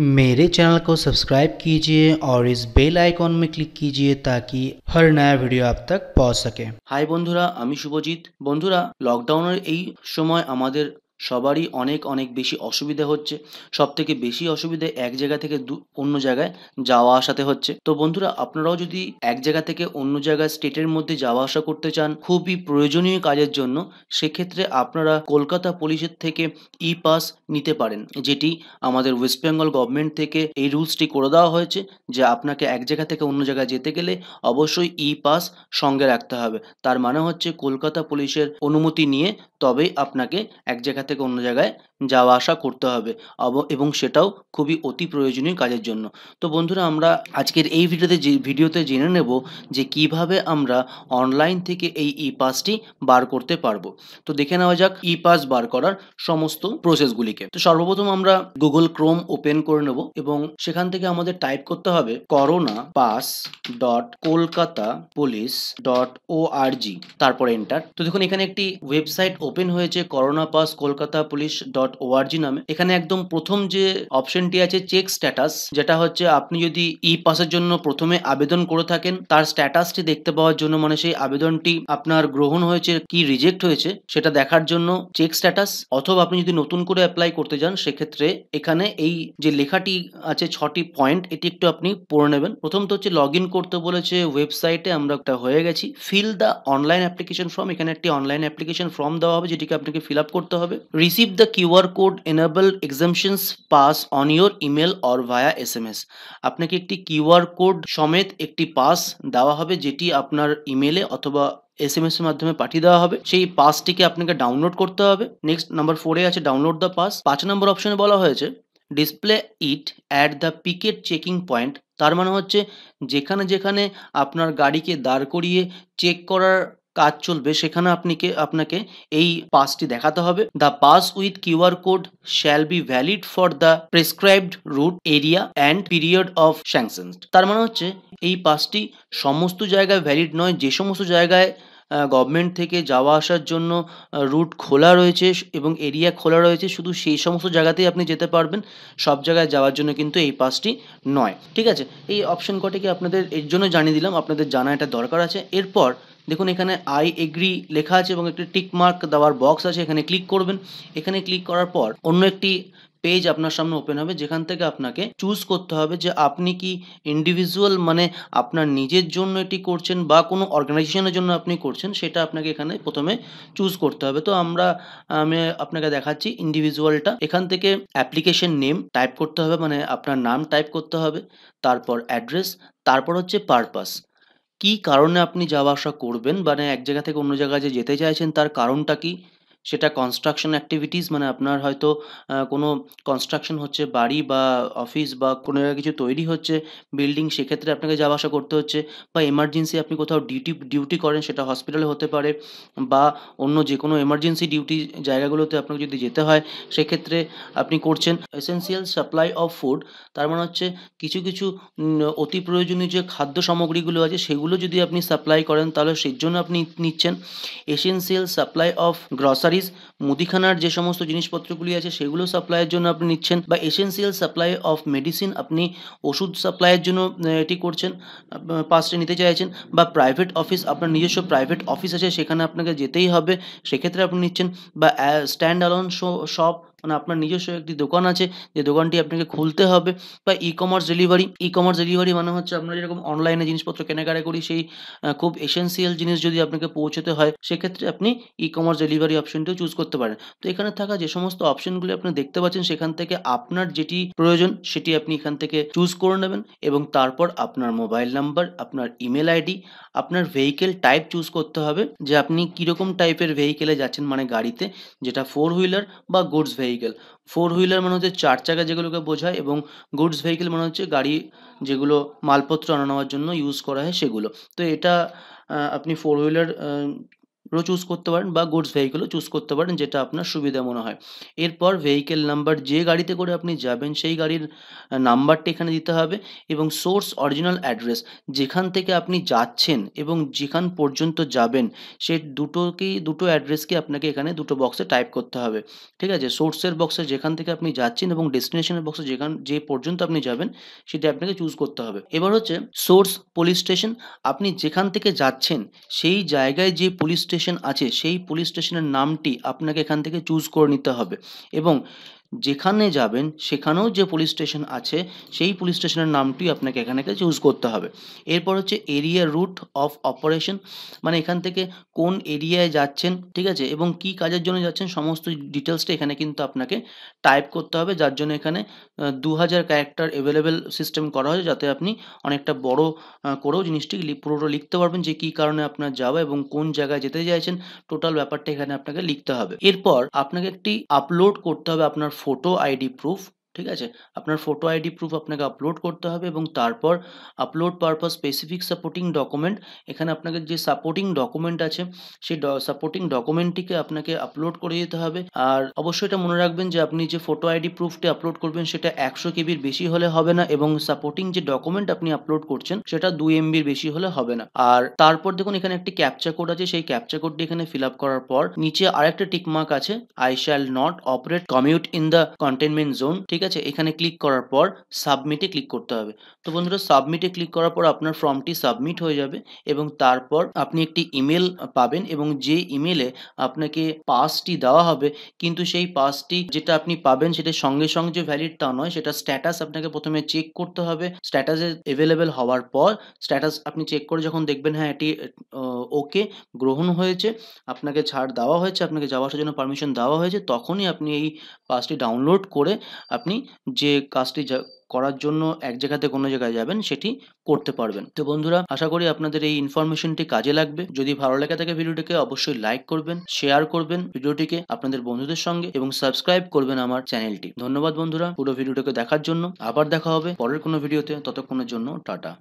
मेरे चैनल को सब्सक्राइब कीजिए और इस बेल আইকন में क्लिक कीजिए ताकि हर नया वीडियो आप तक पहुंच सके हाय बंधुरा शुभजीत बंधुरा বন্ধুরা समय সবারই অনেক অনেক বেশি অসুবিধা হচ্ছে সব থেকে বেশি অসুবিধে এক জায়গা থেকে অন্য জায়গায় যাওয়া আসাতে হচ্ছে তো বন্ধুরা আপনারাও যদি এক জায়গা থেকে অন্য জায়গায় স্টেটের মধ্যে যাওয়া আসা করতে চান খুবই প্রয়োজনীয় কাজের জন্য সেক্ষেত্রে আপনারা কলকাতা পুলিশের থেকে ই পাস নিতে পারেন যেটি আমাদের ওয়েস্ট বেঙ্গল গভর্নমেন্ট থেকে এই রুলসটি করে দেওয়া হয়েছে যে আপনাকে এক জায়গা থেকে অন্য জায়গায় যেতে গেলে অবশ্যই ই পাস সঙ্গে রাখতে হবে তার মানে হচ্ছে কলকাতা পুলিশের অনুমতি নিয়ে তবেই আপনাকে এক জায়গা জায়গা থেকে অন্য জায়গায় যাওয়া আসা করতে হবে এবং সেটাও খুবই অতি প্রয়োজনীয় কাজের জন্য তো বন্ধুরা আমরা আজকের এই ভিডিওতে যে ভিডিওতে জেনে নেব যে কিভাবে আমরা অনলাইন থেকে এই ই পাসটি বার করতে পারবো তো দেখে নেওয়া যাক ই পাস বার করার সমস্ত প্রসেসগুলিকে তো সর্বপ্রথম আমরা গুগল ক্রোম ওপেন করে নেব এবং সেখান থেকে আমাদের টাইপ করতে হবে corona pass dot Kolkata police dot O R G তারপরে এন্টার তো দেখুন এখানে একটি ওয়েবসাইট ওপেন হয়েছে corona pass Kolkata police dot O R G নামে এখানে একদম প্রথম যে অপশনটি আছে চেক স্ট্যাটাস যেটা হচ্ছে আপনি যদি ই e পাসের জন্য প্রথমে আবেদন করে থাকেন তার স্ট্যাটাসটি দেখতে পাওয়ার জন্য মানে সেই আবেদনটি আপনার গ্রহণ হয়েছে কি রিজেক্ট হয়েছে সেটা দেখার জন্য চেক স্ট্যাটাস অথবা আপনি যদি নতুন করে অ্যাপ্লাই করতে যান সেক্ষেত্রে এখানে এই যে লেখাটি আছে ছটি পয়েন্ট এটি একটু আপনি পড়ে নেবেন প্রথম তো হচ্ছে লগ করতে বলেছে ওয়েবসাইটে আমরা একটা হয়ে গেছি fill the online application form এখানে একটি অনলাইন অ্যাপ্লিকেশন ফর্ম দেওয়া হবে যেটিকে আপনাকে ফিল আপ করতে হবে receive the Q QR code enable exemptions pass on your email or via S M S আপনাকে একটি কিউআর কোড সমেত একটি পাস দেওয়া হবে যেটি আপনার ইমেলে অথবা এস এম এর মাধ্যমে পাঠিয়ে দেওয়া হবে সেই পাসটিকে আপনাকে ডাউনলোড করতে হবে নেক্সট নাম্বার ফোরে আছে ডাউনলোড দ্য পাস পাঁচ নম্বর অপশনে বলা হয়েছে display it at the picket checking point তার মানে হচ্ছে যেখানে যেখানে আপনার গাড়িকে দাঁড় করিয়ে চেক করার কাজ চলবে সেখানে আপনাকে আপনাকে এই পাসটি দেখাতে হবে the pass with QR code shall be valid for the prescribed route area and period of sanction তার মানে হচ্ছে এই পাসটি সমস্ত জায়গায় ভ্যালিড নয় যে সমস্ত জায়গায় গভর্নমেন্ট থেকে যাওয়া আসার জন্য রুট খোলা রয়েছে এবং এরিয়া খোলা রয়েছে শুধু সেই সমস্ত জায়গাতেই আপনি যেতে পারবেন সব জায়গায় যাওয়ার জন্য কিন্তু এই পাসটি নয় ঠিক আছে এই অপশন কটিকে আপনাদের এর জন্য জানিয়ে দিলাম আপনাদের জানা এটা দরকার আছে এরপর দেখুন এখানে আই এগ্রি লেখা আছে এবং একটি টিকমার্ক দেওয়ার বক্স আছে এখানে ক্লিক করবেন এখানে ক্লিক করার পর অন্য একটি পেজ আপনার সামনে ওপেন হবে যেখান থেকে আপনাকে চুজ করতে হবে যে আপনি কি ইন্ডিভিজুয়াল মানে আপনার নিজের জন্য এটি করছেন বা কোনো অর্গানাইজেশনের জন্য আপনি করছেন সেটা আপনাকে এখানে প্রথমে চুজ করতে হবে তো আমরা আমি আপনাকে দেখাচ্ছি ইন্ডিভিজুয়ালটা এখান থেকে অ্যাপ্লিকেশন নেম টাইপ করতে হবে মানে আপনার নাম টাইপ করতে হবে তারপর অ্যাড্রেস তারপর হচ্ছে পারপাস কি কারণে আপনি যাওয়া আসা করবেন মানে এক জায়গা থেকে অন্য জায়গায় যে যেতে চাইছেন তার কারণটা কি সেটা কনস্ট্রাকশন অ্যাক্টিভিটিস মানে আপনার হয়তো কোনো কনস্ট্রাকশন হচ্ছে বাড়ি বা অফিস বা কোনো জায়গায় কিছু তৈরি হচ্ছে বিল্ডিং সেক্ষেত্রে আপনাকে যাওয়া আসা করতে হচ্ছে বা এমার্জেন্সি আপনি কোথাও ডিউটি ডিউটি করেন সেটা হসপিটালে হতে পারে বা অন্য যে কোনো এমার্জেন্সি ডিউটি জায়গাগুলোতে আপনাকে যদি যেতে হয় সেক্ষেত্রে আপনি করছেন এসেন্সিয়াল সাপ্লাই অফ ফুড তার মানে হচ্ছে কিছু কিছু অতি প্রয়োজনীয় যে খাদ্য সামগ্রীগুলো আছে সেগুলো যদি আপনি সাপ্লাই করেন তাহলে সেই জন্য আপনি নিচ্ছেন essential supply of grocery groceries মুদিখানার যে সমস্ত জিনিসপত্রগুলি আছে সেগুলো সাপ্লাইয়ের জন্য আপনি নিচ্ছেন বা এসেন্সিয়াল সাপ্লাই অফ মেডিসিন আপনি ওষুধ সাপ্লাইয়ের জন্য এটি করছেন পাশে নিতে চাইছেন বা প্রাইভেট অফিস আপনার নিজস্ব প্রাইভেট অফিস আছে সেখানে আপনাকে যেতেই হবে সেক্ষেত্রে আপনি নিচ্ছেন বা স্ট্যান্ড অ্যালন শপ মানে আপনার নিজস্ব একটি দোকান আছে যে দোকানটি আপনাকে খুলতে হবে বা E commerce delivery E commerce delivery মানে হচ্ছে আমরা যেরকম অনলাইনে জিনিসপত্র কেনাকাটা করি সেই খুব এসেন্সিয়াল জিনিস যদি আপনাকে পৌঁছতে হয় সেক্ষেত্রে আপনি ই কমার্স ডেলিভারি অপশনটিও চুজ করতে পারেন তো এখানে থাকা যে সমস্ত অপশনগুলি আপনি দেখতে পাচ্ছেন সেখান থেকে আপনার যেটি প্রয়োজন সেটি আপনি এখান থেকে চুজ করে নেবেন এবং তারপর আপনার মোবাইল নাম্বার আপনার ইমেল আইডি আপনার ভেহিকেল টাইপ চুজ করতে হবে যে আপনি কীরকম টাইপের ভেহিকেলে যাচ্ছেন মানে গাড়িতে যেটা ফোর হুইলার বা goods vehicle vehicle four wheeler মানে হচ্ছে চার চাকা যেগুলোকে বোঝায় এবং গুডস ভেহিকেল মানে হচ্ছে গাড়ি যেগুলো মালপত্র আনা নেওয়ার জন্য ইউজ করা হয় সেগুলো তো এটা আপনি ফোর হুইলার চুজ করতে পারেন বা গুডস ভেহিকেলও চুজ করতে পারেন যেটা আপনার সুবিধা মনে হয় এরপর ভেহিকেল নাম্বার যে গাড়িতে করে আপনি যাবেন সেই গাড়ির নাম্বারটি এখানে দিতে হবে এবং সোর্স অরিজিনাল অ্যাড্রেস যেখান থেকে আপনি যাচ্ছেন এবং যেখান পর্যন্ত যাবেন সে দুটোকেই দুটো অ্যাড্রেসকে আপনাকে এখানে দুটো বক্সে টাইপ করতে হবে ঠিক আছে সোর্সের বক্সে যেখান থেকে আপনি যাচ্ছেন এবং ডেস্টিনেশনের বক্সে যেখান যে পর্যন্ত আপনি যাবেন সেটা আপনাকে চুজ করতে হবে এবার হচ্ছে সোর্স পুলিশ স্টেশন আপনি যেখান থেকে যাচ্ছেন সেই জায়গায় যে পুলিশ স্টেশন আছে সেই পুলিশ স্টেশনের নামটি আপনাকে এখান থেকে চুজ করে নিতে হবে এবং যেখানে যাবেন সেখানেও যে পুলিশ স্টেশন আছে সেই পুলিশ স্টেশনের নামটি আপনাকে এখানে চুজ করতে হবে এরপর হচ্ছে এরিয়া রুট অফ অপারেশন মানে এখান থেকে কোন এরিয়ায় যাচ্ছেন ঠিক আছে এবং কি কাজের জন্য যাচ্ছেন সমস্ত ডিটেলসটা এখানে কিন্তু আপনাকে টাইপ করতে হবে যার জন্য এখানে দু হাজার ক্যারেক্টার অ্যাভেলেবেল সিস্টেম করা হয়েছে যাতে আপনি অনেকটা বড় করেও জিনিসটি পুরোটা লিখতে পারবেন যে কি কারণে আপনার যাওয়া এবং কোন জায়গায় যেতে চাইছেন টোটাল ব্যাপারটা এখানে আপনাকে লিখতে হবে এরপর আপনাকে একটি আপলোড করতে হবে আপনার photo ID proof ঠিক আছে আপনার ফটো আইডি প্রুফ আপনাকে আপলোড করতে হবে এবং তারপর upload purpose specific supporting document এখানে আপনাকে যে সাপোর্টিং ডকুমেন্ট আছে সেই সাপোর্টিং ডকুমেন্টটিকে আপনাকে আপলোড করে দিতে হবে আর অবশ্যই এটা মনে রাখবেন যে আপনি যে ফটো আইডি প্রুফটি আপলোড করবেন সেটা একশো কেবির বেশি হলে হবে না এবং সাপোর্টিং যে ডকুমেন্ট আপনি আপলোড করছেন সেটা দুই এমবির বেশি হলে হবে না আর তারপর দেখুন এখানে একটি ক্যাপচা কোড আছে সেই ক্যাপচা কোডটি এখানে ফিল আপ করার পর নিচে আরেকটা টিকমার্ক আছে I shall not operate commute in the containment zone ঠিক ঠিক আছে এখানে ক্লিক করার পর সাবমিটে ক্লিক করতে হবে তো বন্ধুরা সাবমিটে ক্লিক করার পর আপনার ফর্মটি সাবমিট হয়ে যাবে এবং তারপর আপনি একটি ইমেল পাবেন এবং যে ইমেলে আপনাকে পাসটি দেওয়া হবে কিন্তু সেই পাসটি যেটা আপনি পাবেন সেটা সঙ্গে সঙ্গে যে ভ্যালিড তা নয় সেটা স্ট্যাটাস আপনাকে প্রথমে চেক করতে হবে স্ট্যাটাসে অ্যাভেলেবেল হওয়ার পর স্ট্যাটাস আপনি চেক করে যখন দেখবেন হ্যাঁ এটি ওকে গ্রহণ হয়েছে আপনাকে ছাড় দেওয়া হয়েছে আপনাকে যাওয়া আসার জন্য পারমিশন দেওয়া হয়েছে তখনই আপনি এই পাসটি ডাউনলোড করে আপনি আপনি যে কাজটি করার জন্য এক জায়গা থেকে জায়গায় যাবেন সেটি করতে পারবেন তো বন্ধুরা আশা করি আপনাদের এই ইনফরমেশনটি কাজে লাগবে যদি ভালো লেগে থাকে ভিডিওটিকে অবশ্যই লাইক করবেন শেয়ার করবেন ভিডিওটিকে আপনাদের বন্ধুদের সঙ্গে এবং সাবস্ক্রাইব করবেন আমার চ্যানেলটি ধন্যবাদ বন্ধুরা পুরো ভিডিওটিকে দেখার জন্য আবার দেখা হবে পরের কোনো ভিডিওতে ততক্ষণের জন্য টাটা